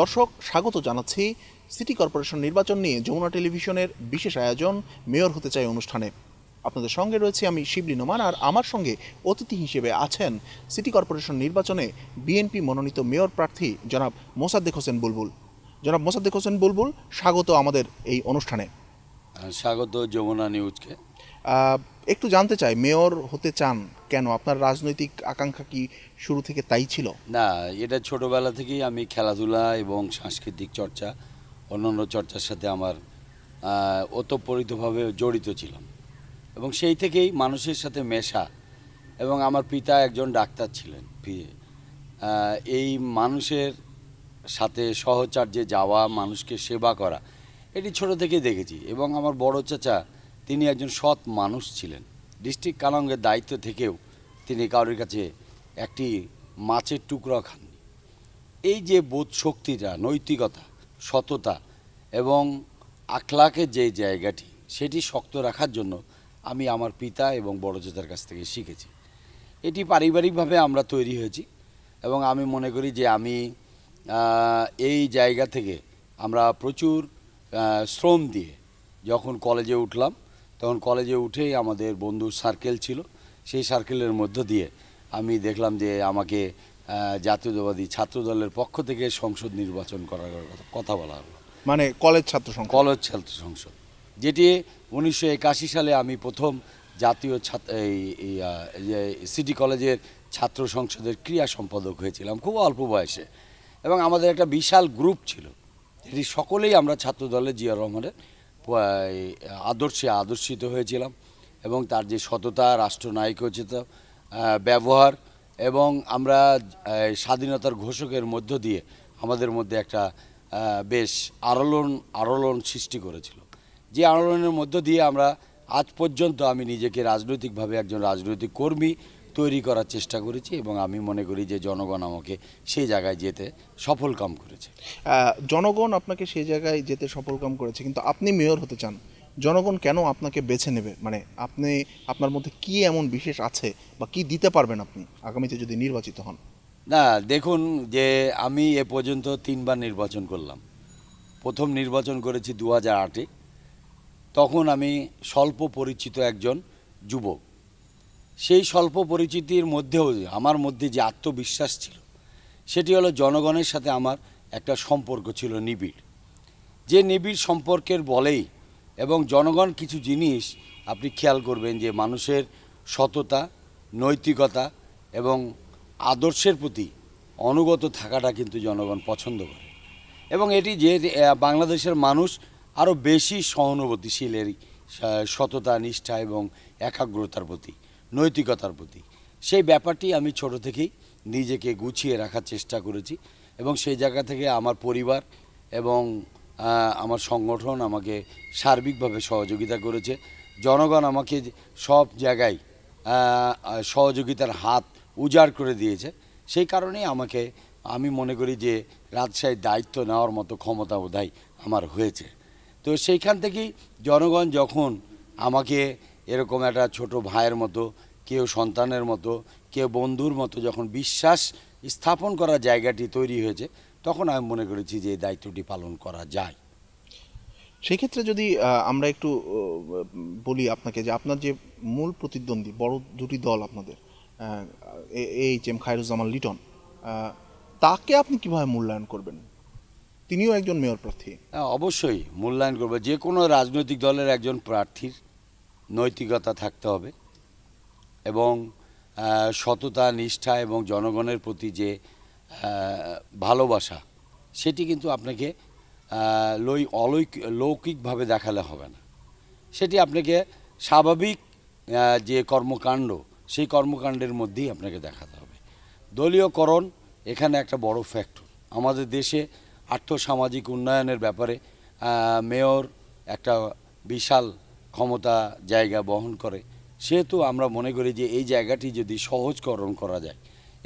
দর্শক স্বাগত জানাচ্ছি সিটি কর্পোরেশন নির্বাচন নিয়ে যমুনা টেলিভিশনের বিশেষ আয়োজন মেয়র হতে চাই অনুষ্ঠানে আপনাদের সঙ্গে রয়েছে আমি শিবলি নোমান আর আমার সঙ্গে অতিথি হিসেবে আছেন সিটি কর্পোরেশন নির্বাচনে বিএনপি মনোনীত মেয়র প্রার্থী জনাব মোসাদ্দেক হোসেন বুলবুল জনাব মোসাদ্দেক হোসেন বুলবুল স্বাগত আমাদের এই অনুষ্ঠানে স্বাগত যমুনা নিউজকে একটু জানতে চাই মেয়র হতে চান কেন আপনার রাজনৈতিক আকাঙ্ক্ষা কি শুরু থেকে তাই ছিল না এটা ছোটবেলা থেকেই আমি খেলাধুলা এবং সাংস্কৃতিক চর্চা অন্যান্য চর্চার সাথে আমার ওতপ্রোতভাবে জড়িত ছিলাম এবং সেই থেকেই মানুষের সাথে মেশা এবং আমার পিতা একজন ডাক্তার ছিলেন এই মানুষের সাথে সহচার্যে যাওয়া মানুষকে সেবা করা এটি ছোট থেকেই দেখেছি এবং আমার বড় চাচা তিনি একজন সৎ মানুষ ছিলেন ডিস্ট্রিক্ট কালাঙ্গের দায়িত্ব থেকেও তিনি কারোর কাছে একটি মাছের টুকরা খাননি এই যে বোধ শক্তিটা নৈতিকতা সততা এবং আখলাকের যে জায়গাটি সেটি শক্ত রাখার জন্য আমি আমার পিতা এবং বড়জোতার কাছ থেকে শিখেছি এটি পারিবারিকভাবে আমরা তৈরি হয়েছি এবং আমি মনে করি যে আমি এই জায়গা থেকে আমরা প্রচুর শ্রম দিয়ে যখন কলেজে উঠলাম তখন কলেজে উঠেই আমাদের বন্ধু সার্কেল ছিল সেই সার্কেলের মধ্য দিয়ে আমি দেখলাম যে আমাকে জাতীয়তাবাদী ছাত্র দলের পক্ষ থেকে সংসদ নির্বাচন করার কথা বলা হলো মানে কলেজ ছাত্র সংসদ কলেজ ছাত্র সংসদ যেটি উনিশশো সালে আমি প্রথম জাতীয় ছাত্র সিটি কলেজের ছাত্র সংসদের ক্রিয়া সম্পাদক হয়েছিলাম খুব অল্প বয়সে এবং আমাদের একটা বিশাল গ্রুপ ছিল যেটি সকলেই আমরা ছাত্র দলে জিয়া রহমানের আদর্শে আদর্শিত হয়েছিলাম এবং তার যে সততা রাষ্ট্রনায়ক হয়েছিল ব্যবহার এবং আমরা স্বাধীনতার ঘোষকের মধ্য দিয়ে আমাদের মধ্যে একটা বেশ আরোলন আরোলন সৃষ্টি করেছিল যে আরোলনের মধ্য দিয়ে আমরা আজ পর্যন্ত আমি নিজেকে রাজনৈতিকভাবে একজন রাজনৈতিক কর্মী তৈরি করার চেষ্টা করেছি এবং আমি মনে করি যে জনগণ আমাকে সেই জায়গায় যেতে সফল কাম করেছে জনগণ আপনাকে সেই জায়গায় যেতে সফল কাম করেছে কিন্তু আপনি মেয়র হতে চান জনগণ কেন আপনাকে বেছে নেবে মানে আপনি আপনার মধ্যে কি এমন বিশেষ আছে বা কি দিতে পারবেন আপনি আগামীতে যদি নির্বাচিত হন না দেখুন যে আমি এ পর্যন্ত তিনবার নির্বাচন করলাম প্রথম নির্বাচন করেছি দু হাজার তখন আমি স্বল্প পরিচিত একজন যুবক সেই স্বল্প পরিচিতির মধ্যেও আমার মধ্যে যে আত্মবিশ্বাস ছিল সেটি হলো জনগণের সাথে আমার একটা সম্পর্ক ছিল নিবিড় যে নিবিড় সম্পর্কের বলেই এবং জনগণ কিছু জিনিস আপনি খেয়াল করবেন যে মানুষের সততা নৈতিকতা এবং আদর্শের প্রতি অনুগত থাকাটা কিন্তু জনগণ পছন্দ করে এবং এটি যে বাংলাদেশের মানুষ আরও বেশি সহানুভূতিশীল এর সততা নিষ্ঠা এবং একাগ্রতার প্রতি নৈতিকতার প্রতি সেই ব্যাপারটি আমি ছোট থেকেই নিজেকে গুছিয়ে রাখার চেষ্টা করেছি এবং সেই জায়গা থেকে আমার পরিবার এবং আমার সংগঠন আমাকে সার্বিকভাবে সহযোগিতা করেছে জনগণ আমাকে সব জায়গায় সহযোগিতার হাত উজাড় করে দিয়েছে সেই কারণেই আমাকে আমি মনে করি যে রাজশাহীর দায়িত্ব নেওয়ার মতো ক্ষমতা বোধহয় আমার হয়েছে তো সেইখান থেকেই জনগণ যখন আমাকে এরকম একটা ছোট ভাইয়ের মতো কেউ সন্তানের মতো কেউ বন্ধুর মতো যখন বিশ্বাস স্থাপন করার জায়গাটি তৈরি হয়েছে তখন আমি মনে করেছি যে এই দায়িত্বটি পালন করা যায় সেক্ষেত্রে যদি আমরা একটু বলি আপনাকে যে আপনার যে মূল প্রতিদ্বন্দ্বী বড় দুটি দল আপনাদের এইচ এম খায়রুজ্জামান লিটন তাকে আপনি কিভাবে মূল্যায়ন করবেন তিনিও একজন মেয়র প্রার্থী হ্যাঁ, অবশ্যই মূল্যায়ন করবে যে কোনো রাজনৈতিক দলের একজন প্রার্থীর নৈতিকতা থাকতে হবে এবং সততা নিষ্ঠা এবং জনগণের প্রতি যে ভালোবাসা সেটি কিন্তু আপনাকে লই অলৌক লৌকিকভাবে দেখালে হবে না সেটি আপনাকে স্বাভাবিক যে কর্মকাণ্ড সেই কর্মকাণ্ডের মধ্যেই আপনাকে দেখাতে হবে দলীয়করণ এখানে একটা বড় ফ্যাক্টর আমাদের দেশে আর্থসামাজিক উন্নয়নের ব্যাপারে মেয়র একটা বিশাল ক্ষমতা জায়গা বহন করে সেহেতু আমরা মনে করি যে এই জায়গাটি যদি সহজকরণ করা যায়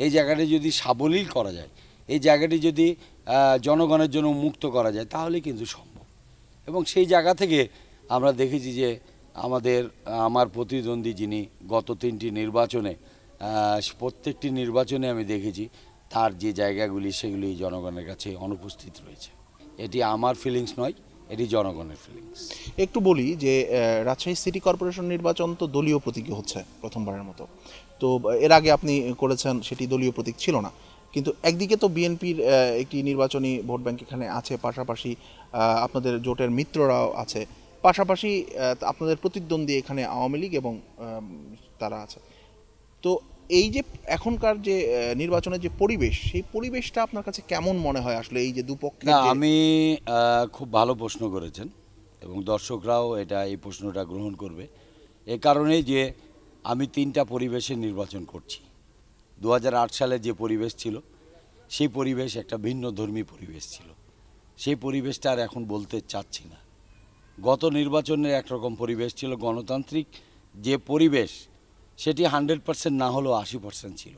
এই জায়গাটি যদি সাবলীল করা যায় এই জায়গাটি যদি জনগণের জন্য মুক্ত করা যায় তাহলে কিন্তু সম্ভব এবং সেই জায়গা থেকে আমরা দেখেছি যে আমাদের আমার প্রতিদ্বন্দ্বী যিনি গত তিনটি নির্বাচনে প্রত্যেকটি নির্বাচনে আমি দেখেছি তার যে জায়গাগুলি সেগুলি জনগণের কাছে অনুপস্থিত রয়েছে এটি আমার ফিলিংস নয় এটি জনগণের ফিলিংস একটু বলি যে রাজশাহী সিটি কর্পোরেশন নির্বাচন তো দলীয় প্রতীক হচ্ছে প্রথমবারের মতো তো এর আগে আপনি করেছেন সেটি দলীয় প্রতীক ছিল না কিন্তু একদিকে তো বিএনপির একটি নির্বাচনী ভোট ব্যাংক এখানে আছে পাশাপাশি আপনাদের জোটের মিত্ররাও আছে পাশাপাশি আপনাদের প্রতিদ্বন্দ্বী এখানে আওয়ামী লীগ এবং তারা আছে তো এই যে এখনকার যে নির্বাচনের যে পরিবেশ সেই পরিবেশটা আপনার কাছে কেমন মনে হয় আসলে এই যে দুপক্ষে না আমি খুব ভালো প্রশ্ন করেছেন এবং দর্শকরাও এটা এই প্রশ্নটা গ্রহণ করবে এ কারণেই যে আমি তিনটা পরিবেশে নির্বাচন করছি দু সালে যে পরিবেশ ছিল সেই পরিবেশ একটা ভিন্ন ধর্মী পরিবেশ ছিল সেই পরিবেশটা আর এখন বলতে চাচ্ছি না গত নির্বাচনের একরকম পরিবেশ ছিল গণতান্ত্রিক যে পরিবেশ সেটি হান্ড্রেড পার্সেন্ট না হলেও আশি পার্সেন্ট ছিল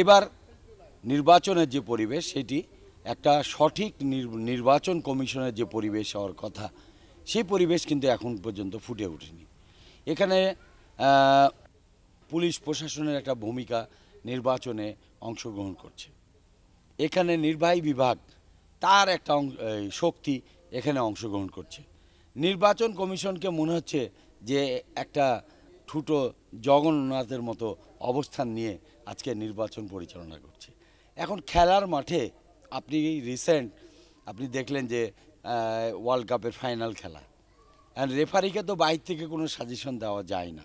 এবার নির্বাচনের যে পরিবেশ সেটি একটা সঠিক নির্বাচন কমিশনের যে পরিবেশ হওয়ার কথা সেই পরিবেশ কিন্তু এখন পর্যন্ত ফুটে ওঠেনি এখানে পুলিশ প্রশাসনের একটা ভূমিকা নির্বাচনে অংশগ্রহণ করছে এখানে নির্বাহী বিভাগ তার একটা শক্তি এখানে অংশগ্রহণ করছে নির্বাচন কমিশনকে মনে হচ্ছে যে একটা ঠুটো জগন্নাথের মতো অবস্থান নিয়ে আজকে নির্বাচন পরিচালনা করছে এখন খেলার মাঠে আপনি রিসেন্ট আপনি দেখলেন যে ওয়ার্ল্ড কাপের ফাইনাল খেলা রেফারিকে তো বাইর থেকে কোনো সাজেশন দেওয়া যায় না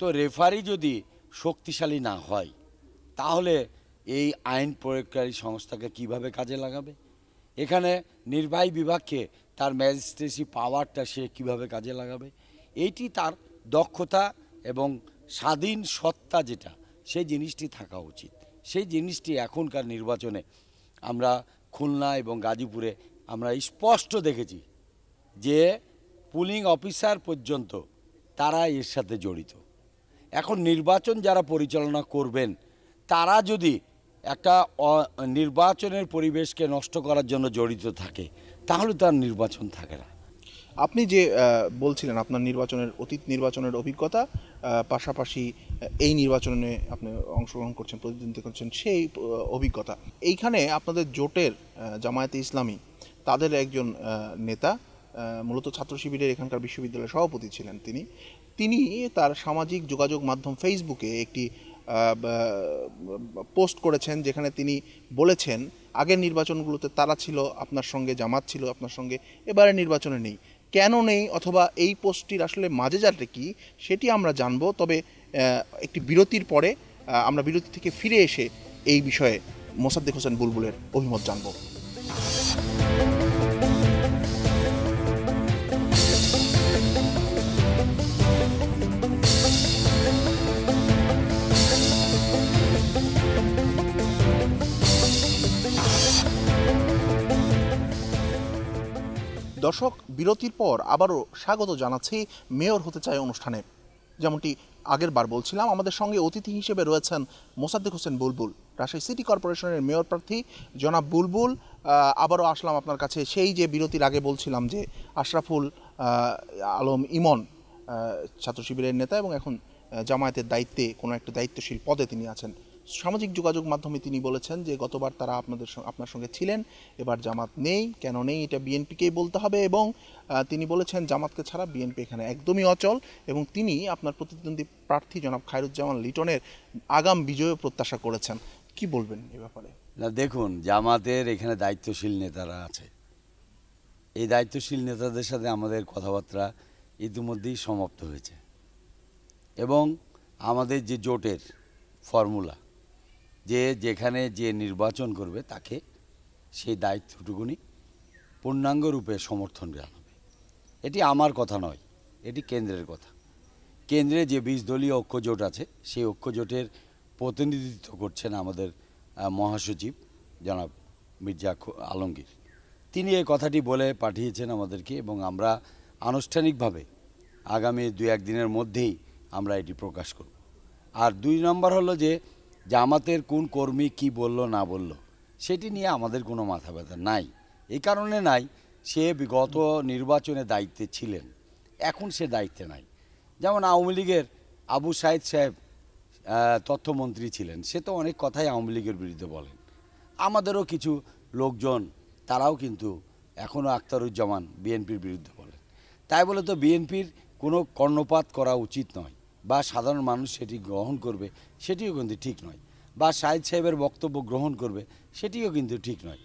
তো রেফারি যদি শক্তিশালী না হয় তাহলে এই আইন প্রয়োগকারী সংস্থাকে কিভাবে কাজে লাগাবে এখানে নির্বাহী বিভাগকে তার ম্যাজিস্ট্রেসি পাওয়ারটা সে কিভাবে কাজে লাগাবে এইটি তার দক্ষতা এবং স্বাধীন সত্তা যেটা সেই জিনিসটি থাকা উচিত সেই জিনিসটি এখনকার নির্বাচনে আমরা খুলনা এবং গাজীপুরে আমরা স্পষ্ট দেখেছি যে পুলিং অফিসার পর্যন্ত তারা এর সাথে জড়িত এখন নির্বাচন যারা পরিচালনা করবেন তারা যদি একটা নির্বাচনের পরিবেশকে নষ্ট করার জন্য জড়িত থাকে তাহলে তার নির্বাচন থাকে না আপনি যে বলছিলেন আপনার নির্বাচনের অতীত নির্বাচনের অভিজ্ঞতা পাশাপাশি এই নির্বাচনে আপনি অংশগ্রহণ করছেন প্রতিদ্বন্দ্বিতা করছেন সেই অভিজ্ঞতা এইখানে আপনাদের জোটের জামায়াতে ইসলামী তাদের একজন নেতা মূলত ছাত্র শিবিরের এখানকার বিশ্ববিদ্যালয়ের সভাপতি ছিলেন তিনি তিনি তার সামাজিক যোগাযোগ মাধ্যম ফেসবুকে একটি পোস্ট করেছেন যেখানে তিনি বলেছেন আগের নির্বাচনগুলোতে তারা ছিল আপনার সঙ্গে জামাত ছিল আপনার সঙ্গে এবারে নির্বাচনে নেই কেন নেই অথবা এই পোস্টটির আসলে মাঝে যাটা কী সেটি আমরা জানব তবে একটি বিরতির পরে আমরা বিরতি থেকে ফিরে এসে এই বিষয়ে মোসাদ্দেক হোসেন বুলবুলের অভিমত জানবো দর্শক বিরতির পর আবারও স্বাগত জানাচ্ছি মেয়র হতে চায় অনুষ্ঠানে যেমনটি আগের বার বলছিলাম আমাদের সঙ্গে অতিথি হিসেবে রয়েছেন মোসাদ্দেক হোসেন বুলবুল রাজশাহী সিটি কর্পোরেশনের মেয়র প্রার্থী জনাব বুলবুল আবারও আসলাম আপনার কাছে সেই যে বিরতির আগে বলছিলাম যে আশরাফুল আলম ইমন ছাত্র শিবিরের নেতা এবং এখন জামায়াতের দায়িত্বে কোনো একটা দায়িত্বশীল পদে তিনি আছেন সামাজিক যোগাযোগ মাধ্যমে তিনি বলেছেন যে গতবার তারা আপনাদের আপনার সঙ্গে ছিলেন এবার জামাত নেই কেন নেই এটা বিএনপিকেই বলতে হবে এবং তিনি বলেছেন জামাতকে ছাড়া বিএনপি এখানে একদমই অচল এবং তিনি আপনার প্রতিদ্বন্দ্বী প্রার্থী জনাব খায়রুজ্জামান লিটনের আগাম বিজয় প্রত্যাশা করেছেন কি বলবেন এ ব্যাপারে না দেখুন জামাতের এখানে দায়িত্বশীল নেতারা আছে এই দায়িত্বশীল নেতাদের সাথে আমাদের কথাবার্তা ইতিমধ্যেই সমাপ্ত হয়েছে এবং আমাদের যে জোটের ফর্মুলা যে যেখানে যে নির্বাচন করবে তাকে সেই দায়িত্বটুকুনি পূর্ণাঙ্গ রূপে সমর্থন জানাবে এটি আমার কথা নয় এটি কেন্দ্রের কথা কেন্দ্রে যে বিশ দলীয় ঐক্যজোট আছে সেই ঐক্যজোটের প্রতিনিধিত্ব করছেন আমাদের মহাসচিব জনাব মির্জা আলমগীর তিনি এই কথাটি বলে পাঠিয়েছেন আমাদেরকে এবং আমরা আনুষ্ঠানিকভাবে আগামী দু একদিনের মধ্যেই আমরা এটি প্রকাশ করব আর দুই নম্বর হলো যে জামাতের কোন কর্মী কি বলল না বলল সেটি নিয়ে আমাদের কোনো মাথা ব্যথা নাই এই কারণে নাই সে গত নির্বাচনে দায়িত্বে ছিলেন এখন সে দায়িত্বে নাই যেমন আওয়ামী লীগের আবু সাইদ সাহেব তথ্যমন্ত্রী ছিলেন সে তো অনেক কথাই আওয়ামী লীগের বিরুদ্ধে বলেন আমাদেরও কিছু লোকজন তারাও কিন্তু এখনও আখতারুজ্জামান বিএনপির বিরুদ্ধে বলেন তাই বলে তো বিএনপির কোনো কর্ণপাত করা উচিত নয় বা সাধারণ মানুষ সেটি গ্রহণ করবে সেটিও কিন্তু ঠিক নয় বা সাহেদ সাহেবের বক্তব্য গ্রহণ করবে সেটিও কিন্তু ঠিক নয়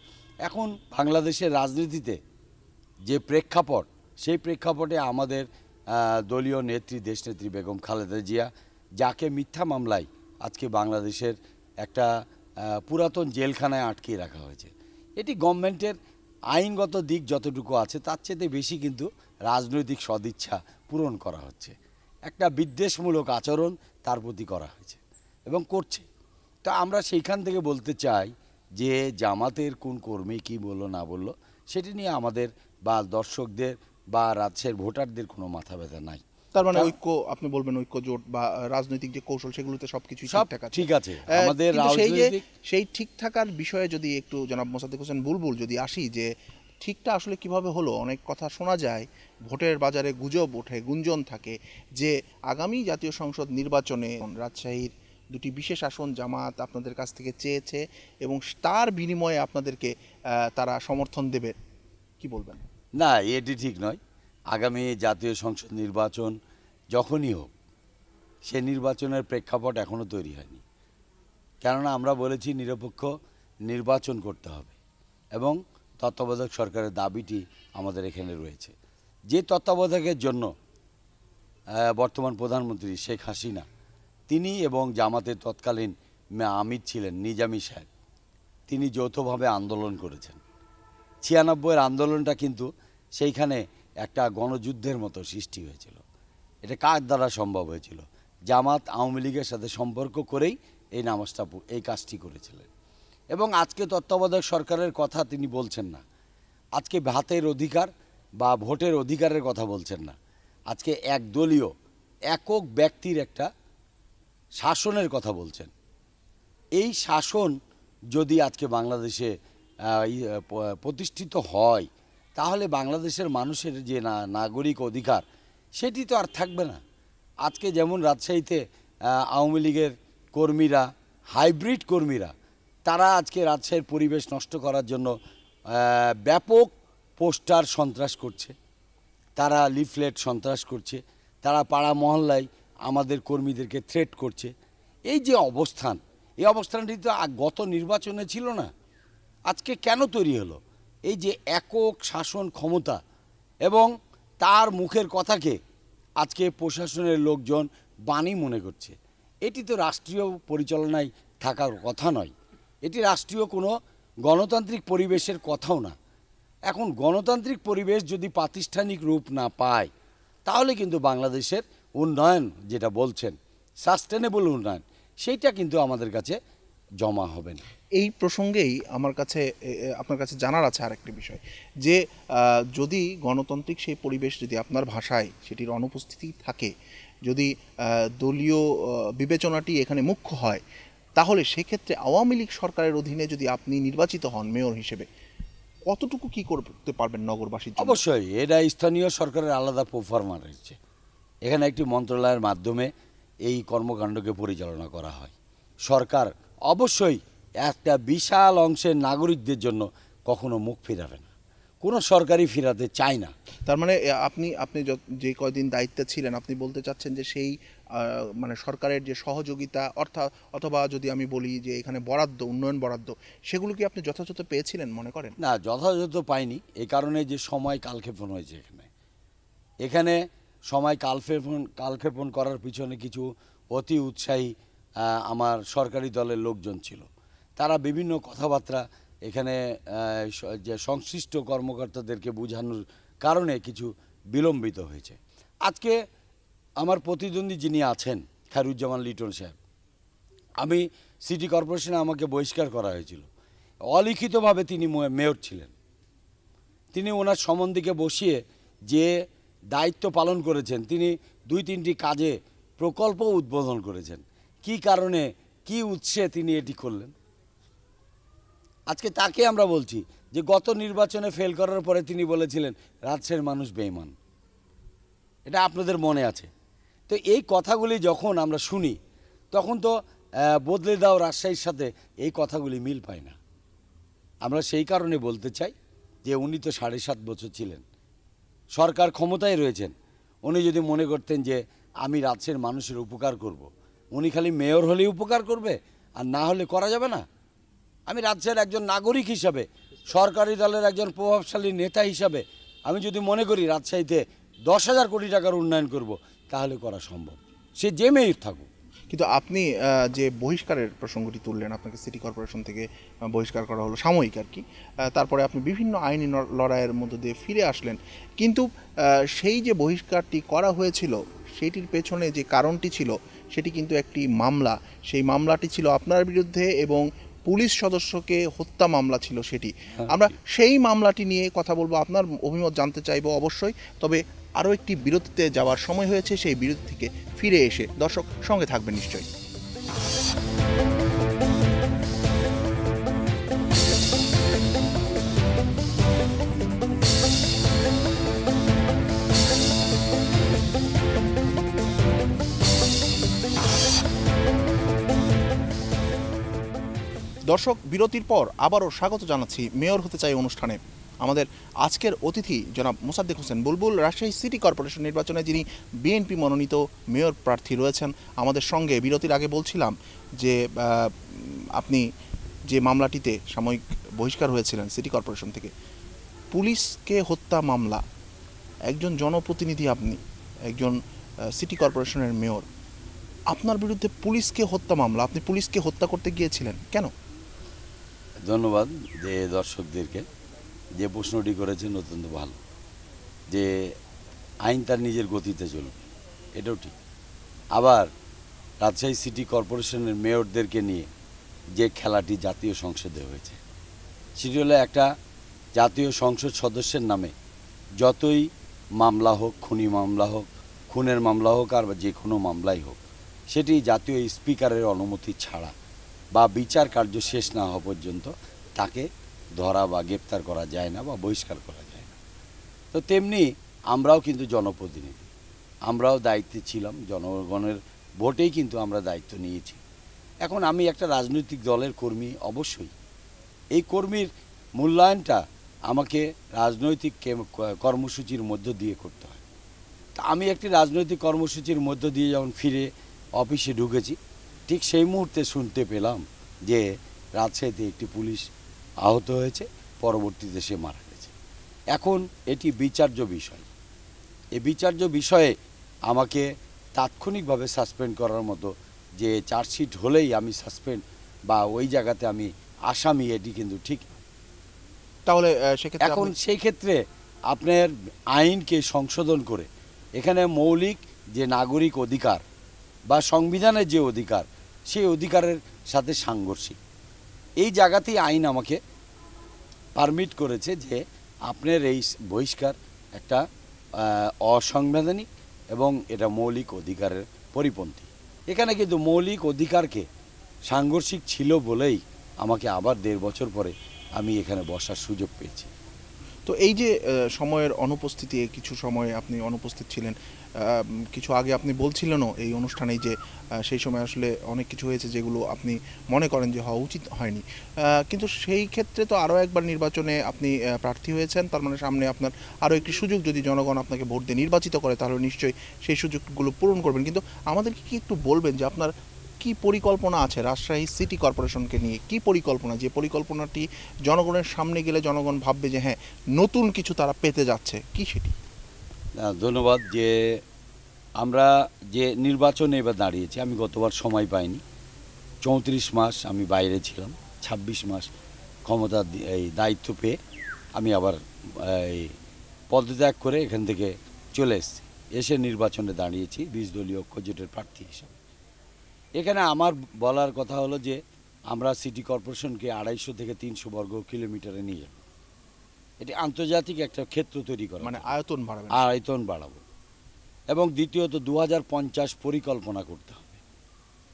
এখন বাংলাদেশের রাজনীতিতে যে প্রেক্ষাপট সেই প্রেক্ষাপটে আমাদের দলীয় নেত্রী দেশনেত্রী বেগম খালেদা জিয়া যাকে মিথ্যা মামলায় আজকে বাংলাদেশের একটা পুরাতন জেলখানায় আটকে রাখা হয়েছে এটি গভর্নমেন্টের আইনগত দিক যতটুকু আছে তার চেয়েতে বেশি কিন্তু রাজনৈতিক সদিচ্ছা পূরণ করা হচ্ছে একটা বিদ্বেষমূলক আচরণ তার প্রতি করা হয়েছে এবং করছে তো আমরা সেইখান থেকে বলতে চাই যে জামাতের কোন কর্মী কি বলল না বলল সেটি নিয়ে আমাদের বা দর্শকদের বা রাজ্যের ভোটারদের কোনো মাথা ব্যথা নাই তার মানে ঐক্য আপনি বলবেন ঐক্য জোট বা রাজনৈতিক যে কৌশল সেগুলোতে সবকিছু ঠিকঠাক আছে ঠিক আছে হ্যাঁ, আমাদের সেই ঠিক থাকার বিষয়ে যদি একটু জনাব মোসাদ্দেক হোসেন বুলবুল যদি আসি যে ঠিকটা আসলে কিভাবে হলো অনেক কথা শোনা যায় ভোটের বাজারে গুজব ওঠে গুঞ্জন থাকে যে আগামী জাতীয় সংসদ নির্বাচনে রাজশাহীর দুটি বিশেষ আসন জামাত আপনাদের কাছ থেকে চেয়েছে এবং তার বিনিময়ে আপনাদেরকে তারা সমর্থন দেবে কি বলবেন না এটি ঠিক নয় আগামী জাতীয় সংসদ নির্বাচন যখনই হোক সে নির্বাচনের প্রেক্ষাপট এখনও তৈরি হয়নি কেননা আমরা বলেছি নিরপেক্ষ নির্বাচন করতে হবে এবং তত্ত্বাবধায়ক সরকারের দাবিটি আমাদের এখানে রয়েছে যে তত্ত্বাবধায়কের জন্য বর্তমান প্রধানমন্ত্রী শেখ হাসিনা তিনি এবং জামাতের তৎকালীন আমির ছিলেন নিজামি সাহেব তিনি যৌথভাবে আন্দোলন করেছেন ছিয়ানব্বইয়ের আন্দোলনটা কিন্তু সেইখানে একটা গণযুদ্ধের মতো সৃষ্টি হয়েছিল এটা কার দ্বারা সম্ভব হয়েছিল জামাত আওয়ামী লীগের সাথে সম্পর্ক করেই এই নামাজটা এই কাজটি করেছিলেন এবং আজকে তত্ত্বাবধায়ক সরকারের কথা তিনি বলছেন না আজকে ভাতের অধিকার বা ভোটের অধিকারের কথা বলছেন না আজকে একদলীয় একক ব্যক্তির একটা শাসনের কথা বলছেন এই শাসন যদি আজকে বাংলাদেশে প্রতিষ্ঠিত হয় তাহলে বাংলাদেশের মানুষের যে নাগরিক অধিকার সেটি তো আর থাকবে না আজকে যেমন রাজশাহীতে আওয়ামী লীগের কর্মীরা হাইব্রিড কর্মীরা তারা আজকে রাজশাহীর পরিবেশ নষ্ট করার জন্য ব্যাপক পোস্টার সন্ত্রাস করছে তারা লিফলেট সন্ত্রাস করছে তারা পাড়া মহল্লায় আমাদের কর্মীদেরকে থ্রেট করছে এই যে অবস্থান এই অবস্থানটি তো গত নির্বাচনে ছিল না আজকে কেন তৈরি হলো এই যে একক শাসন ক্ষমতা এবং তার মুখের কথাকে আজকে প্রশাসনের লোকজন বাণী মনে করছে এটি তো রাষ্ট্রীয় পরিচালনায় থাকার কথা নয় এটি রাষ্ট্রীয় কোনো গণতান্ত্রিক পরিবেশের কথাও না এখন গণতান্ত্রিক পরিবেশ যদি প্রাতিষ্ঠানিক রূপ না পায় তাহলে কিন্তু বাংলাদেশের উন্নয়ন যেটা বলছেন সাস্টেনেবল উন্নয়ন সেইটা কিন্তু আমাদের কাছে জমা হবে না এই প্রসঙ্গেই আমার কাছে আপনার কাছে জানার আছে আরেকটি বিষয় যে যদি গণতান্ত্রিক সেই পরিবেশ যদি আপনার ভাষায় সেটির অনুপস্থিতি থাকে যদি দলীয় বিবেচনাটি এখানে মুখ্য হয় তাহলে সেক্ষেত্রে আওয়ামী লীগ সরকারের অধীনে যদি আপনি নির্বাচিত হন মেয়র হিসেবে কতটুকু কি করতে পারবেন নগরবাসী অবশ্যই এটা স্থানীয় সরকারের আলাদা পারফরমার রয়েছে এখানে একটি মন্ত্রণালয়ের মাধ্যমে এই কর্মকাণ্ডকে পরিচালনা করা হয় সরকার অবশ্যই একটা বিশাল অংশের নাগরিকদের জন্য কখনো মুখ ফেরাবে না কোনো সরকারি ফিরাতে চায় না তার মানে আপনি আপনি যে কয়দিন দায়িত্বে ছিলেন আপনি বলতে চাচ্ছেন যে সেই মানে সরকারের যে সহযোগিতা অর্থাৎ অথবা যদি আমি বলি যে এখানে বরাদ্দ উন্নয়ন বরাদ্দ সেগুলো কি আপনি যথাযথ পেয়েছিলেন মনে করেন না যথাযথ পাইনি এই কারণে যে সময় কালক্ষেপণ হয়েছে এখানে এখানে সময় কালক্ষেপণ কালক্ষেপণ করার পিছনে কিছু অতি উৎসাহী আমার সরকারি দলের লোকজন ছিল তারা বিভিন্ন কথাবার্তা এখানে যে সংশ্লিষ্ট কর্মকর্তাদেরকে বোঝানোর কারণে কিছু বিলম্বিত হয়েছে আজকে আমার প্রতিদ্বন্দ্বী যিনি আছেন খায়রুজ্জামান লিটন সাহেব আমি সিটি কর্পোরেশনে আমাকে বহিষ্কার করা হয়েছিল অলিখিতভাবে তিনি মেয়র ছিলেন তিনি ওনার সম্বন্ধীকে বসিয়ে যে দায়িত্ব পালন করেছেন তিনি দুই তিনটি কাজে প্রকল্প উদ্বোধন করেছেন কি কারণে কি উৎসে তিনি এটি করলেন আজকে তাকে আমরা বলছি যে গত নির্বাচনে ফেল করার পরে তিনি বলেছিলেন রাজশাহীর মানুষ বেইমান এটা আপনাদের মনে আছে তো এই কথাগুলি যখন আমরা শুনি তখন তো বদলে দাও রাজশাহীর সাথে এই কথাগুলি মিল পায় না আমরা সেই কারণে বলতে চাই যে উনি তো সাড়ে সাত বছর ছিলেন সরকার ক্ষমতায় রয়েছেন উনি যদি মনে করতেন যে আমি রাজ্যের মানুষের উপকার করব। উনি খালি মেয়র হলেই উপকার করবে আর না হলে করা যাবে না আমি রাজ্যের একজন নাগরিক হিসাবে সরকারি দলের একজন প্রভাবশালী নেতা হিসাবে আমি যদি মনে করি রাজশাহীতে দশ হাজার কোটি টাকার উন্নয়ন করব তাহলে করা সম্ভব সে যে মেয়ের থাকুক কিন্তু আপনি যে বহিষ্কারের প্রসঙ্গটি তুললেন আপনাকে সিটি কর্পোরেশন থেকে বহিষ্কার করা হলো সাময়িক আর কি তারপরে আপনি বিভিন্ন আইনি লড়াইয়ের মধ্য দিয়ে ফিরে আসলেন কিন্তু সেই যে বহিষ্কারটি করা হয়েছিল সেটির পেছনে যে কারণটি ছিল সেটি কিন্তু একটি মামলা সেই মামলাটি ছিল আপনার বিরুদ্ধে এবং পুলিশ সদস্যকে হত্যা মামলা ছিল সেটি হ্যাঁ। আমরা সেই মামলাটি নিয়ে কথা বলবো আপনার অভিমত জানতে চাইবো অবশ্যই তবে আরও একটি বিরতিতে যাওয়ার সময় হয়েছে সেই বিরতি থেকে ফিরে এসে দর্শক সঙ্গে থাকবেন নিশ্চয়ই দর্শক বিরতির পর আবারও স্বাগত জানাচ্ছি মেয়র হতে চাই অনুষ্ঠানে আমাদের আজকের অতিথি জনাব মোসাদ্দেক হোসেন বুলবুল রাজশাহী সিটি কর্পোরেশন নির্বাচনে যিনি বিএনপি মনোনীত মেয়র প্রার্থী রয়েছেন আমাদের সঙ্গে বিরতির আগে বলছিলাম যে আপনি যে মামলাটিতে সাময়িক বহিষ্কার হয়েছিলেন সিটি কর্পোরেশন থেকে পুলিশকে হত্যা মামলা একজন জনপ্রতিনিধি আপনি একজন সিটি কর্পোরেশনের মেয়র আপনার বিরুদ্ধে পুলিশকে হত্যা মামলা আপনি পুলিশকে হত্যা করতে গিয়েছিলেন কেন ধন্যবাদ যে দর্শকদেরকে যে প্রশ্নটি করেছেন অত্যন্ত ভালো যে আইন তার নিজের গতিতে চলবে এটাও ঠিক আবার রাজশাহী সিটি কর্পোরেশনের মেয়রদেরকে নিয়ে যে খেলাটি জাতীয় সংসদে হয়েছে সেটি হলো একটা জাতীয় সংসদ সদস্যের নামে যতই মামলা হোক খুনি মামলা হোক খুনের মামলা হোক আর যে কোনো মামলাই হোক সেটি জাতীয় স্পিকারের অনুমতি ছাড়া বা বিচার কার্য শেষ না হওয়া পর্যন্ত তাকে ধরা বা গ্রেপ্তার করা যায় না বা বহিষ্কার করা যায় না তো তেমনি আমরাও কিন্তু জনপ্রতিনিধি আমরাও দায়িত্বে ছিলাম জনগণের ভোটেই কিন্তু আমরা দায়িত্ব নিয়েছি এখন আমি একটা রাজনৈতিক দলের কর্মী অবশ্যই এই কর্মীর মূল্যায়নটা আমাকে রাজনৈতিক কর্মসূচির মধ্য দিয়ে করতে হয় তা আমি একটি রাজনৈতিক কর্মসূচির মধ্য দিয়ে যখন ফিরে অফিসে ঢুকেছি ঠিক সেই মুহূর্তে শুনতে পেলাম যে রাজশাহীতে একটি পুলিশ আহত হয়েছে পরবর্তীতে সে মারা গেছে এখন এটি বিচার্য বিষয় এ বিচার্য বিষয়ে আমাকে তাৎক্ষণিকভাবে সাসপেন্ড করার মতো যে চার্জশিট হলেই আমি সাসপেন্ড বা ওই জায়গাতে আমি আসামি এটি কিন্তু ঠিক তাহলে এখন সেই ক্ষেত্রে আপনার আইনকে সংশোধন করে এখানে মৌলিক যে নাগরিক অধিকার বা সংবিধানের যে অধিকার সেই অধিকারের সাথে সাংঘর্ষিক এই জায়গাতেই আইন আমাকে পারমিট করেছে যে আপনার এই বহিষ্কার একটা অসাংবিধানিক এবং এটা মৌলিক অধিকারের পরিপন্থী এখানে কিন্তু মৌলিক অধিকারকে সাংঘর্ষিক ছিল বলেই আমাকে আবার দেড় বছর পরে আমি এখানে বসার সুযোগ পেয়েছি তো এই যে সময়ের অনুপস্থিতি কিছু সময়ে আপনি অনুপস্থিত ছিলেন কিছু আগে আপনি বলছিলেনও এই অনুষ্ঠানে যে সেই সময় আসলে অনেক কিছু হয়েছে যেগুলো আপনি মনে করেন যে হওয়া উচিত হয়নি কিন্তু সেই ক্ষেত্রে তো আরও একবার নির্বাচনে আপনি প্রার্থী হয়েছেন তার মানে সামনে আপনার আরও একটি সুযোগ যদি জনগণ আপনাকে ভোট দিয়ে নির্বাচিত করে তাহলে নিশ্চয়ই সেই সুযোগগুলো পূরণ করবেন কিন্তু আমাদেরকে কি একটু বলবেন যে আপনার কি পরিকল্পনা আছে রাজশাহী সিটি কর্পোরেশনকে নিয়ে কি পরিকল্পনা যে পরিকল্পনাটি জনগণের সামনে গেলে জনগণ ভাববে যে হ্যাঁ নতুন কিছু তারা পেতে যাচ্ছে কি সেটি ধন্যবাদ যে আমরা যে নির্বাচনে এবার দাঁড়িয়েছি আমি গতবার সময় পাইনি চৌত্রিশ মাস আমি বাইরে ছিলাম ২৬ মাস ক্ষমতা এই দায়িত্ব পেয়ে আমি আবার এই পদত্যাগ করে এখান থেকে চলে এসেছি এসে নির্বাচনে দাঁড়িয়েছি বিশ দলীয় জোটের প্রার্থী হিসাবে এখানে আমার বলার কথা হলো যে আমরা সিটি কর্পোরেশনকে আড়াইশো থেকে তিনশো বর্গ কিলোমিটারে নিয়ে যাব এটি আন্তর্জাতিক একটা ক্ষেত্র তৈরি করা মানে আয়তন বাড়াবো আয়তন বাড়াবো এবং দ্বিতীয়ত দু হাজার পঞ্চাশ পরিকল্পনা করতে হবে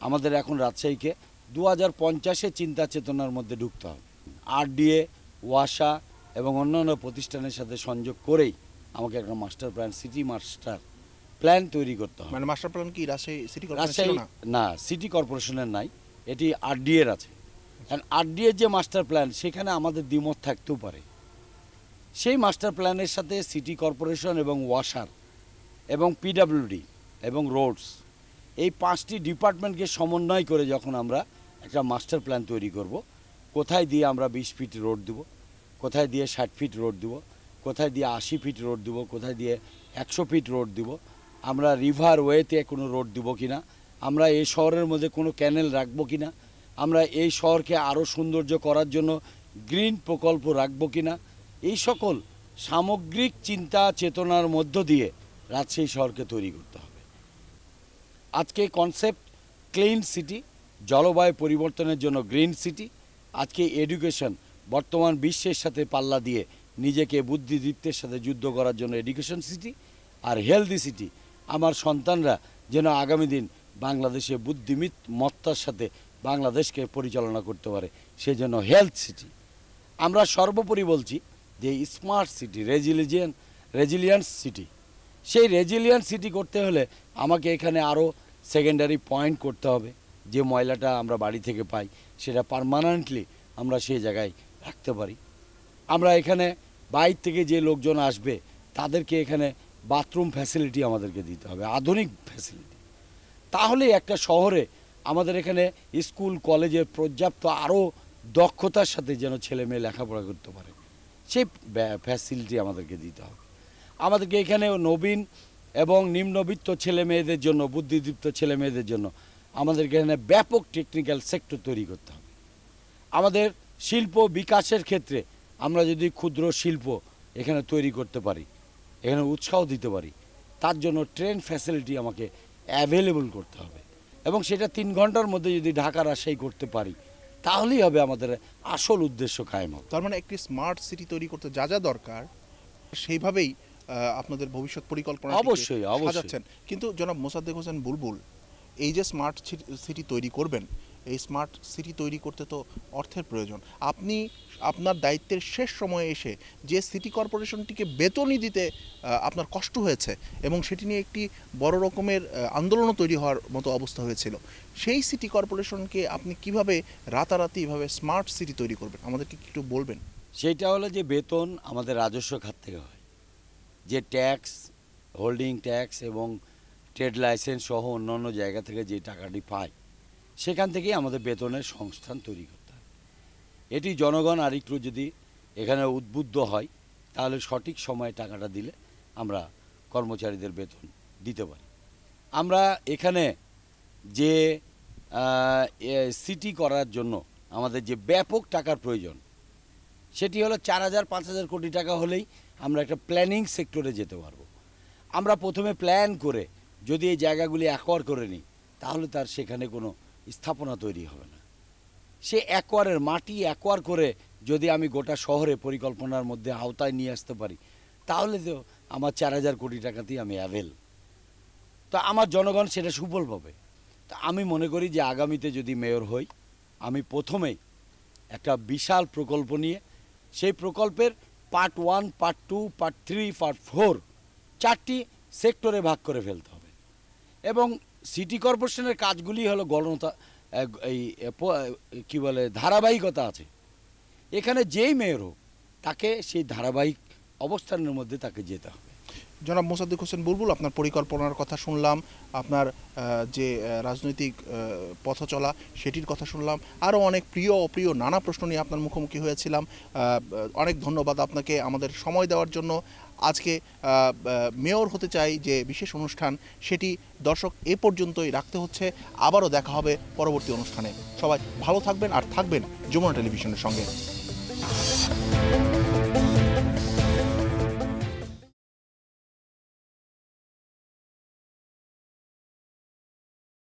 আমাদের এখন রাজশাহীকে দু হাজার পঞ্চাশে চিন্তা চেতনার মধ্যে ঢুকতে হবে আরডিএ ওয়াসা এবং অন্যান্য প্রতিষ্ঠানের সাথে সংযোগ করেই আমাকে একটা master plan city master plan তৈরি করতে হবে মানে মাস্টার প্ল্যান কি রাজশাহী সিটি কর্পোরেশন না সিটি কর্পোরেশনের নাই এটি আরডিএর আছে কারণ আরডিএর যে মাস্টার প্ল্যান সেখানে আমাদের দ্বিমত থাকতেও পারে সেই মাস্টার প্ল্যানের সাথে সিটি কর্পোরেশন এবং ওয়াশার এবং পিডাব্লিউডি এবং রোডস এই পাঁচটি ডিপার্টমেন্টকে সমন্বয় করে যখন আমরা একটা মাস্টার প্ল্যান তৈরি করব কোথায় দিয়ে আমরা বিশ ফিট রোড দেব কোথায় দিয়ে ষাট ফিট রোড দেব কোথায় দিয়ে আশি ফিট রোড দেব কোথায় দিয়ে একশো ফিট রোড দেবো আমরা রিভার ওয়েতে কোনো রোড দিব কিনা আমরা এই শহরের মধ্যে কোনো ক্যানেল রাখবো কিনা আমরা এই শহরকে আরও সৌন্দর্য করার জন্য গ্রিন প্রকল্প রাখবো কিনা এই সকল সামগ্রিক চিন্তা চেতনার মধ্য দিয়ে রাজশাহী শহরকে তৈরি করতে হবে আজকে কনসেপ্ট ক্লিন সিটি জলবায়ু পরিবর্তনের জন্য গ্রিন সিটি আজকে এডুকেশন বর্তমান বিশ্বের সাথে পাল্লা দিয়ে নিজেকে বুদ্ধিদীপ্তের সাথে যুদ্ধ করার জন্য এডুকেশন সিটি আর হেলদি সিটি আমার সন্তানরা যেন আগামী দিন বাংলাদেশে বুদ্ধিমিত মত্তার সাথে বাংলাদেশকে পরিচালনা করতে পারে সেজন্য হেলথ সিটি আমরা সর্বোপরি বলছি যে স্মার্ট সিটি রেজিলিজিয়ান রেজিলিয়ান্স সিটি সেই রেজিলিয়ান সিটি করতে হলে আমাকে এখানে আরও সেকেন্ডারি পয়েন্ট করতে হবে যে ময়লাটা আমরা বাড়ি থেকে পাই সেটা পারমানেন্টলি আমরা সেই জায়গায় রাখতে পারি আমরা এখানে বাইর থেকে যে লোকজন আসবে তাদেরকে এখানে বাথরুম ফ্যাসিলিটি আমাদেরকে দিতে হবে আধুনিক ফ্যাসিলিটি তাহলে একটা শহরে আমাদের এখানে স্কুল কলেজে পর্যাপ্ত আরও দক্ষতার সাথে যেন ছেলে মেয়ে লেখাপড়া করতে পারে সেই ফ্যাসিলিটি আমাদেরকে দিতে হবে আমাদেরকে এখানে নবীন এবং নিম্নবিত্ত ছেলে মেয়েদের জন্য বুদ্ধিদীপ্ত ছেলে মেয়েদের জন্য আমাদেরকে এখানে ব্যাপক টেকনিক্যাল সেক্টর তৈরি করতে হবে আমাদের শিল্প বিকাশের ক্ষেত্রে আমরা যদি ক্ষুদ্র শিল্প এখানে তৈরি করতে পারি এখানে উৎসাহ দিতে পারি তার জন্য ট্রেন ফ্যাসিলিটি আমাকে অ্যাভেলেবল করতে হবে এবং সেটা তিন ঘন্টার মধ্যে যদি ঢাকা রাজশাহী করতে পারি তাহলেই হবে আমাদের আসল উদ্দেশ্য কায়েম হবে তার মানে একটি স্মার্ট সিটি তৈরি করতে যা যা দরকার সেইভাবেই আপনাদের ভবিষ্যৎ পরিকল্পনা অবশ্যই অবশ্যই কিন্তু জনাব মোসাদ্দেক হোসেন বুলবুল এই যে স্মার্ট সিটি তৈরি করবেন এই স্মার্ট সিটি তৈরি করতে তো অর্থের প্রয়োজন আপনি আপনার দায়িত্বের শেষ সময়ে এসে যে সিটি কর্পোরেশনটিকে বেতনই দিতে আপনার কষ্ট হয়েছে এবং সেটি নিয়ে একটি বড় রকমের আন্দোলনও তৈরি হওয়ার মতো অবস্থা হয়েছিল সেই সিটি কর্পোরেশনকে আপনি কিভাবে রাতারাতি এভাবে স্মার্ট সিটি তৈরি করবেন আমাদেরকে একটু বলবেন সেইটা হলো যে বেতন আমাদের রাজস্ব খাত থেকে হয় যে ট্যাক্স হোল্ডিং ট্যাক্স এবং ট্রেড লাইসেন্স সহ অন্যান্য জায়গা থেকে যে টাকাটি পায় সেখান থেকেই আমাদের বেতনের সংস্থান তৈরি করতে হয় এটি জনগণ আর একটু যদি এখানে উদ্বুদ্ধ হয় তাহলে সঠিক সময়ে টাকাটা দিলে আমরা কর্মচারীদের বেতন দিতে পারি আমরা এখানে যে সিটি করার জন্য আমাদের যে ব্যাপক টাকার প্রয়োজন সেটি হলো চার হাজার পাঁচ হাজার কোটি টাকা হলেই আমরা একটা প্ল্যানিং সেক্টরে যেতে পারবো আমরা প্রথমে প্ল্যান করে যদি এই জায়গাগুলি অ্যাকোয়ার করে নিই তাহলে তার সেখানে কোনো স্থাপনা তৈরি হবে না সে একোয়ারের মাটি একোয়ার করে যদি আমি গোটা শহরে পরিকল্পনার মধ্যে আওতায় নিয়ে আসতে পারি তাহলে তো আমার চার হাজার কোটি টাকাতেই আমি অ্যাভেল তো আমার জনগণ সেটা সুফল পাবে তো আমি মনে করি যে আগামীতে যদি মেয়র হই আমি প্রথমেই একটা বিশাল প্রকল্প নিয়ে সেই প্রকল্পের part one part two part three part four চারটি সেক্টরে ভাগ করে ফেলতে হবে এবং সিটি কর্পোরেশনের কাজগুলি হলো গণতা এই কী বলে ধারাবাহিকতা আছে এখানে যেই মেয়র হোক তাকে সেই ধারাবাহিক অবস্থানের মধ্যে তাকে যেতে হবে জনাব মোসাদ্দিক হোসেন বুলবুল আপনার পরিকল্পনার কথা শুনলাম আপনার যে রাজনৈতিক পথ চলা সেটির কথা শুনলাম আরও অনেক প্রিয় অপ্রিয় নানা প্রশ্ন নিয়ে আপনার মুখোমুখি হয়েছিলাম অনেক ধন্যবাদ আপনাকে আমাদের সময় দেওয়ার জন্য আজকে মেয়র হতে চাই যে বিশেষ অনুষ্ঠান সেটি দর্শক এ পর্যন্তই রাখতে হচ্ছে আবারও দেখা হবে পরবর্তী অনুষ্ঠানে সবাই ভালো থাকবেন আর থাকবেন যমুনা টেলিভিশনের সঙ্গে